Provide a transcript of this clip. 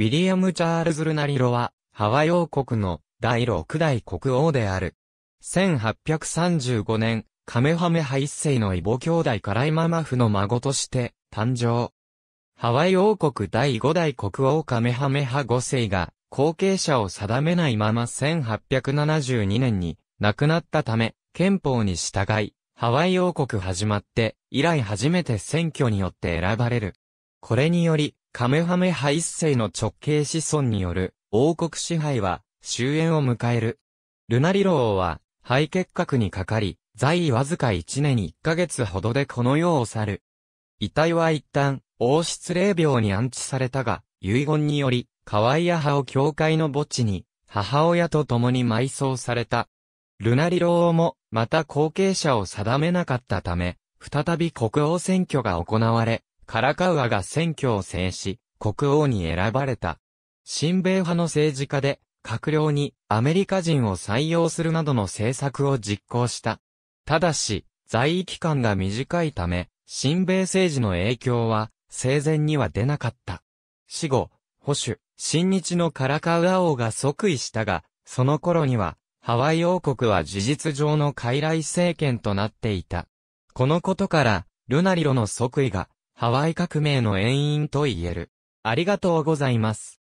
ウィリアム・チャールズ・ルナリロは、ハワイ王国の第6代国王である。1835年、カメハメハ一世の異母兄弟カライママフの孫として誕生。ハワイ王国第5代国王カメハメハ五世が後継者を定めないまま1872年に亡くなったため、憲法に従い、ハワイ王国始まって以来初めて選挙によって選ばれる。これにより、カメハメハ一世の直系子孫による王国支配は終焉を迎える。ルナリロ王は肺結核にかかり、在位わずか1年1ヶ月ほどでこの世を去る。遺体は一旦、王室霊廟に安置されたが、遺言により、河合屋派を教会の墓地に、母親と共に埋葬された。ルナリロ王も、また後継者を定めなかったため、再び国王選挙が行われ、カラカウアが選挙を制し、国王に選ばれた。親米派の政治家で、閣僚にアメリカ人を採用するなどの政策を実行した。ただし、在位期間が短いため、親米政治の影響は、生前には出なかった。死後、保守、新日のカラカウア王が即位したが、その頃には、ハワイ王国は事実上の傀儡政権となっていた。このことから、ルナリロの即位が、ハワイ革命の遠因と言える。ありがとうございます。